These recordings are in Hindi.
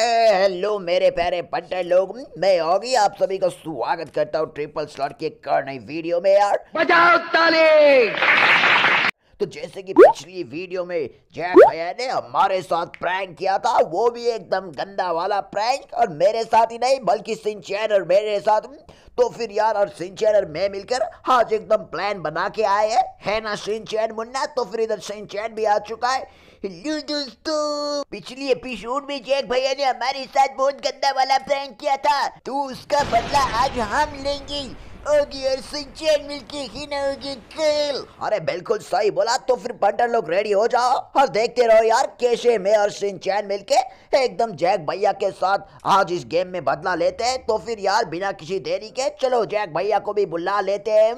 हेलो मेरे प्यारे पट्टे लोग मैं होगी आप सभी का स्वागत करता हूँ ट्रिपल स्लॉट की एक नई वीडियो में यार बजाओ ताली तो जैसे कि पिछली वीडियो में जय भैया ने हमारे साथ प्रैंक किया था वो भी एकदम गंदा वाला प्रैंक और मेरे साथ ही नहीं बल्कि सिंचैन और मेरे साथ तो फिर यार और सिंचैन और मैं मिलकर आज एकदम प्लान बना के आए हैं है ना सिंचैन मुन्ना तो फिर इधर सिंचैन भी आ चुका है हेलो दोस्तों पिछली एपिसोड में जैक भैया ने हमारे साथ बहुत गंदा वाला प्रैंक किया था तो उसका बदला आज हम लेंगे होगी और सिंचन मिलके ही ना होगी खेल अरे बिल्कुल सही बोला तो फिर पंटर लोग रेडी हो जाओ और देखते रहो यार कैसे मैं और सिंचन मिलके एकदम जैक भैया के साथ आज इस गेम में बदला लेते हैं तो फिर यार बिना किसी देरी के चलो जैक भैया को भी बुला लेते हैं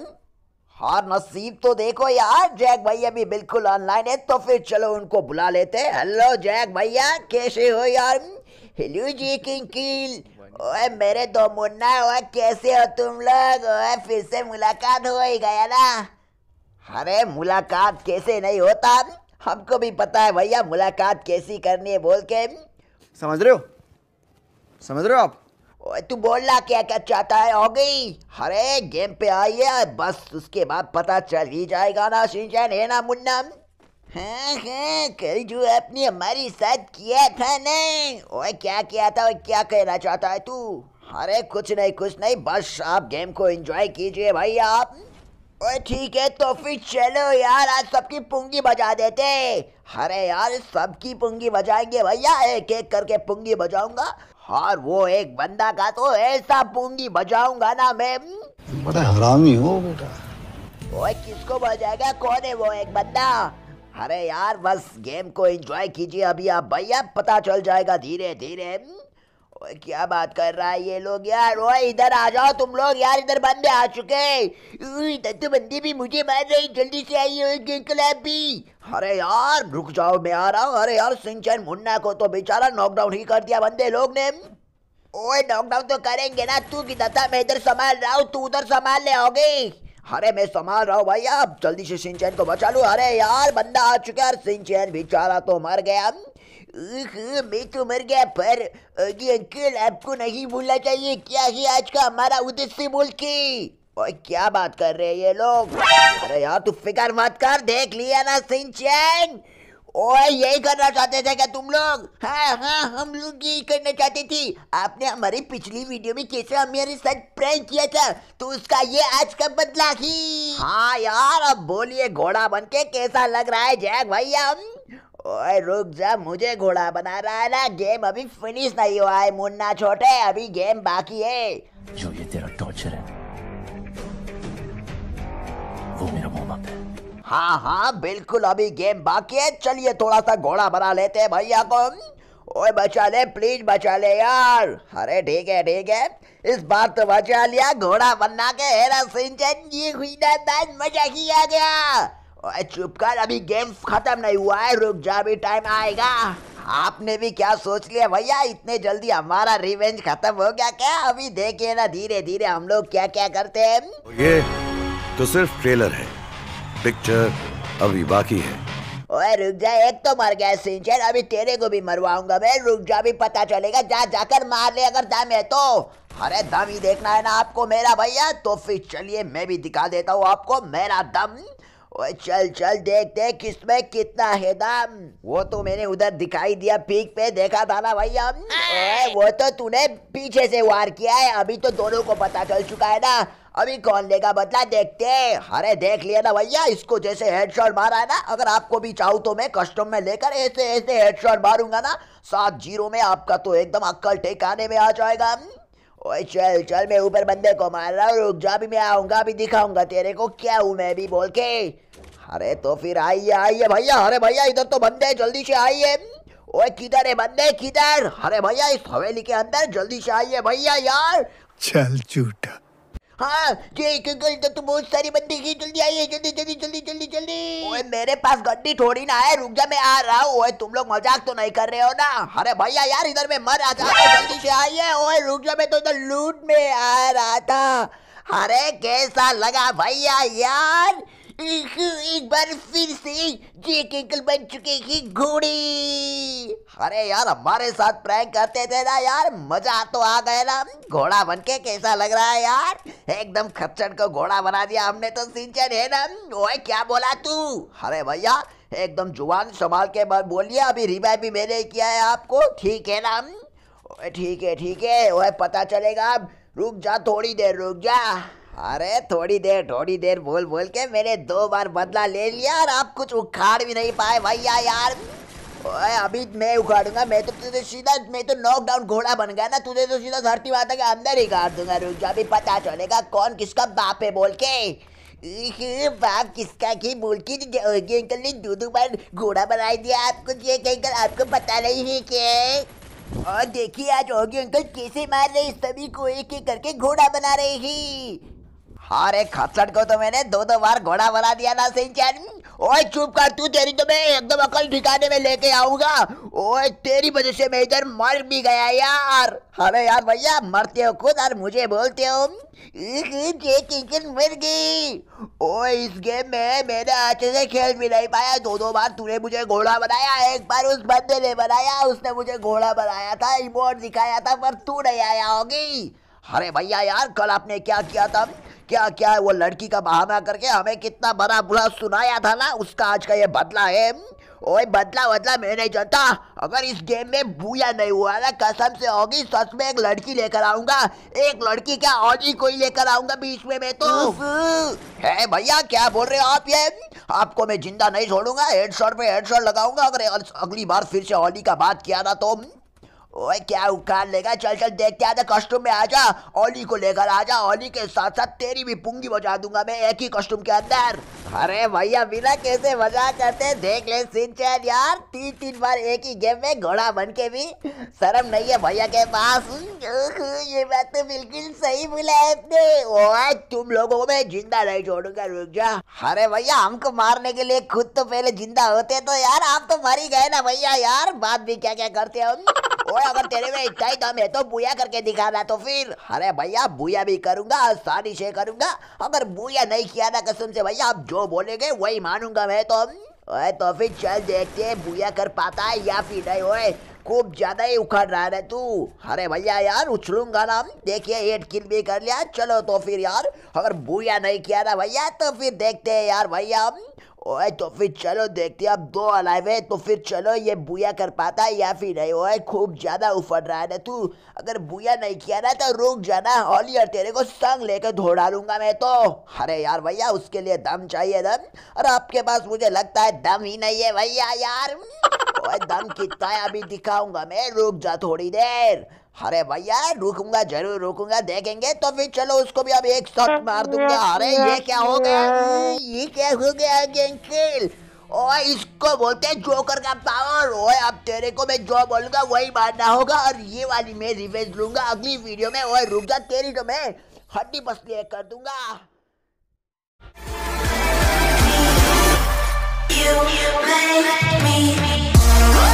और नसीब तो देखो यार जैक भैया भी बिल्कुल ऑनलाइन है तो फिर चलो उनको बुला लेते हैं हेलो जैक भैया कैसे हो यार हेलो जी किंग किल ओए मेरे दो मुन्ना ओए कैसे हो तुम लोग ओए फिर से मुलाकात हो ही गया ना अरे मुलाकात कैसे नहीं होता हमको भी पता है भैया मुलाकात कैसी करनी है बोल के समझ रहे हो समझ रहे हो आप ओए तू रहा क्या क्या चाहता है हो गई अरे गेम पे आई है बस उसके बाद पता चल ही जाएगा ना सिंचन है ना मुन्ना हाँ हाँ कल जो आपने हमारे साथ किया था ना और क्या किया था और क्या कहना चाहता है तू अरे कुछ नहीं कुछ नहीं बस आप गेम को एंजॉय कीजिए भाई आप ओए ठीक है तो फिर चलो यार आज सबकी पुंगी बजा देते अरे यार सबकी पुंगी बजाएंगे भैया एक एक करके पुंगी बजाऊंगा और वो एक बंदा का तो ऐसा पुंगी बजाऊंगा ना मैं बड़ा हरामी हो बेटा ओए किसको बजाएगा कौन है वो एक बंदा अरे यार बस गेम को एंजॉय कीजिए अभी आप भैया पता चल जाएगा धीरे धीरे क्या बात कर रहा है ये लोग यार ओ इधर आ जाओ तुम लोग यार इधर बंदे आ चुके इधर तो बंदे भी मुझे मार रहे जल्दी से आइए क्लब भी अरे यार रुक जाओ मैं आ रहा हूँ अरे यार सिंचन मुन्ना को तो बेचारा नॉकडाउन ही कर दिया बंदे लोग ने ओए नॉकडाउन तो करेंगे ना तू किधर था मैं इधर संभाल रहा हूँ तू उधर संभाल ले आओगे अरे मैं संभाल रहा हूँ भाई आप जल्दी से सिंचैन को बचा लो अरे यार बंदा आ चुका है सिंचैन बेचारा तो मर गया मैं तो मर गया पर ये अंकल आपको नहीं भूलना चाहिए क्या ही आज का हमारा उद्देश्य बोल के और क्या बात कर रहे हैं ये लोग अरे यार तू फिकर मत कर देख लिया ना सिंचैन ओए यही करना चाहते थे क्या तुम लोग हाँ हाँ हम लोग यही करना चाहते थे आपने हमारी पिछली वीडियो में कैसे हमारे साथ प्रैंक किया था तो उसका ये आज का बदला ही हाँ यार अब बोलिए घोड़ा बन के कैसा लग रहा है जैक भैया ओए रुक जा मुझे घोड़ा बना रहा है ना गेम अभी फिनिश नहीं हुआ है मुन्ना छोटे अभी गेम बाकी है जो ये तेरा हाँ हाँ बिल्कुल अभी गेम बाकी है चलिए थोड़ा सा घोड़ा बना लेते हैं भैया को ओए बचा ले प्लीज बचा ले यार अरे ठीक है ठीक है इस बार तो बचा लिया घोड़ा बनना के हेरा सिंचन ये हुई मजा किया गया ओए चुप कर अभी गेम खत्म नहीं हुआ है रुक जा भी टाइम आएगा आपने भी क्या सोच लिया भैया इतने जल्दी हमारा रिवेंज खत्म हो गया क्या अभी देखिए ना धीरे धीरे हम लोग क्या क्या करते हैं ये तो सिर्फ ट्रेलर है पिक्चर अभी बाकी है ओए रुक जा एक तो मर गया सिंचन अभी तेरे को भी मरवाऊंगा मैं रुक जा भी पता चलेगा जा जाकर मार ले अगर दम है तो अरे दम ही देखना है ना आपको मेरा भैया तो फिर चलिए मैं भी दिखा देता हूँ आपको मेरा दम चल चल देख देख इसमें कितना है दाम वो तो मैंने उधर दिखाई दिया पीक पे देखा था ना भैया वो तो तूने पीछे से वार किया है अभी तो दोनों को पता चल चुका है ना अभी कौन लेगा बदला देखते अरे देख लिया ना भैया इसको जैसे हेडशॉट मारा है ना अगर आपको भी चाहू तो मैं कस्टम में लेकर ऐसे ऐसे हेडशॉट मारूंगा ना सात जीरो में आपका तो एकदम अक्कल ठिकाने में आ जाएगा ओए चल चल मैं ऊपर बंदे को मार रहा हूँ रुक जा भी मैं आऊँगा भी दिखाऊंगा तेरे को क्या हूँ मैं भी बोल के अरे तो फिर आइए आइए भैया अरे भैया इधर तो बंदे जल्दी से आइए ओए किधर है बंदे किधर अरे भैया इस हवेली के अंदर जल्दी से आइए भैया यार चल झूठा हाँ ये एक गलत तो बहुत सारी बंदी की जल्दी आई जल्दी जल्दी जल्दी जल्दी जल्दी ओए मेरे पास गड्डी थोड़ी ना है रुक जा मैं आ रहा हूँ ओए तुम लोग मजाक तो नहीं कर रहे हो ना अरे भैया यार इधर में मर आ जा जल्दी से आइए ओए रुक जा मैं तो इधर लूट में आ रहा था अरे कैसा लगा भैया यार एक बार फिर से जेके अंकल बन चुके हैं घोड़ी अरे यार हमारे साथ प्रैंक करते थे ना यार मजा तो आ गया ना घोड़ा बन के कैसा लग रहा है यार एकदम खच्चड़ को घोड़ा बना दिया हमने तो सिंचन है ना ओए क्या बोला तू अरे भैया एकदम जुबान संभाल के बात बोलिए अभी रिवाइव भी मैंने किया है आपको ठीक है ना ठीक है ठीक है वह पता चलेगा अब रुक जा थोड़ी देर रुक जा अरे थोड़ी देर थोड़ी देर बोल बोल के मैंने दो बार बदला ले लिया और आप कुछ उखाड़ भी नहीं पाए भैया यार ओए अभी मैं उखाड़ूंगा मैं तो तुझे सीधा मैं तो नॉकडाउन घोड़ा बन गया ना तुझे तो सीधा धरती माता के अंदर ही काट दूंगा रुक जा अभी पता चलेगा कौन किसका बाप है बोल के बाप किसका की बोल के अंकल ने दो दो बार घोड़ा बना दिया आपको ये अंकल आपको पता नहीं है के और देखिए आज ओगी अंकल कैसे मार रहे सभी को एक एक करके घोड़ा बना रहे हैं अरे एक खसड़ को तो मैंने दो दो बार घोड़ा बना दिया ना सिंचन ओए चुप कर तू तेरी तो मैं एकदम अकल ठिकाने में लेके आऊंगा ओए तेरी वजह से मैं इधर मर भी गया यार अरे यार भैया मरते हो खुद और मुझे बोलते हो चिकन मर गई ओए इस गेम में मैंने अच्छे से खेल भी नहीं पाया दो दो बार तूने मुझे घोड़ा बनाया एक बार उस बंदे ने बनाया उसने मुझे घोड़ा बनाया था इमोट दिखाया था पर तू नहीं आया होगी अरे भैया यार कल आपने क्या किया था क्या क्या वो लड़की का बहाना करके हमें कितना बड़ा बुरा सुनाया था ना उसका आज का ये बदला है ओए बदला बदला मैं नहीं जानता अगर इस गेम में भूया नहीं हुआ ना कसम से होगी सच में एक लड़की लेकर आऊंगा एक लड़की क्या और कोई लेकर आऊंगा बीच में मैं तो है भैया क्या बोल रहे हो आप ये आपको मैं जिंदा नहीं छोड़ूंगा हेड पे हेड लगाऊंगा अगर अगली बार फिर से होली का बात किया ना तो ओए क्या उखाड़ लेगा चल चल देखते आते कॉस्ट्यूम में आजा ओली को लेकर आजा ओली के साथ साथ तेरी भी पुंगी बजा दूंगा मैं एक ही कॉस्ट्यूम के अंदर अरे भैया बिना कैसे मजा करते देख ले सिंचन यार तीन तीन बार एक ही गेम में घोड़ा बन के भी शर्म नहीं है भैया के पास ये बात तो बिल्कुल सही बोला आपने ओए तुम लोगों को मैं जिंदा नहीं छोड़ूंगा रुक जा अरे भैया हमको मारने के लिए खुद तो पहले जिंदा होते तो यार आप तो मर ही गए ना भैया यार बात भी क्या क्या करते हो ओए अगर तेरे में इच्छा ही दम है तो बुया करके दिखा दिखाना तो फिर अरे भैया बुया भी करूंगा आसानी से करूंगा अगर बुया नहीं किया ना कसम से भैया आप जो बोलेंगे वही मानूंगा मैं तो ओए तो फिर चल देखते हैं बुया कर पाता है या फिर नहीं ओए खूब ज्यादा ही उखड़ रहा है तू अरे भैया यार उछलूंगा ना देखिए एट किल भी कर लिया चलो तो फिर यार अगर बुया नहीं किया ना भैया तो फिर देखते हैं यार भैया ओए तो फिर चलो देखते अब दो अलाइव है तो फिर चलो ये बुया कर पाता है या फिर नहीं ओए खूब ज़्यादा उफड़ रहा है ना तू अगर बुया नहीं किया ना तो रुक जाना हॉलियर तेरे को संग लेकर धोड़ा लूँगा मैं तो अरे यार भैया उसके लिए दम चाहिए दम और आपके पास मुझे लगता है दम ही नहीं है भैया यार ओए दम कितना है अभी दिखाऊंगा मैं रुक जा थोड़ी देर अरे भैया रुकूंगा जरूर रुकूंगा देखेंगे तो फिर चलो उसको भी अब एक शॉट मार दूंगा अरे हम्म, ये क्या हो गया ये क्या हो गया अंकल ओए इसको बोलते हैं जोकर का पावर ओए अब तेरे को मैं जो बोलूंगा वही मारना होगा और ये वाली मैं रिवेंज लूंगा अगली वीडियो में ओए रुक जा तेरी तो मैं हड्डी पसली कर दूंगा You, you make me Alright.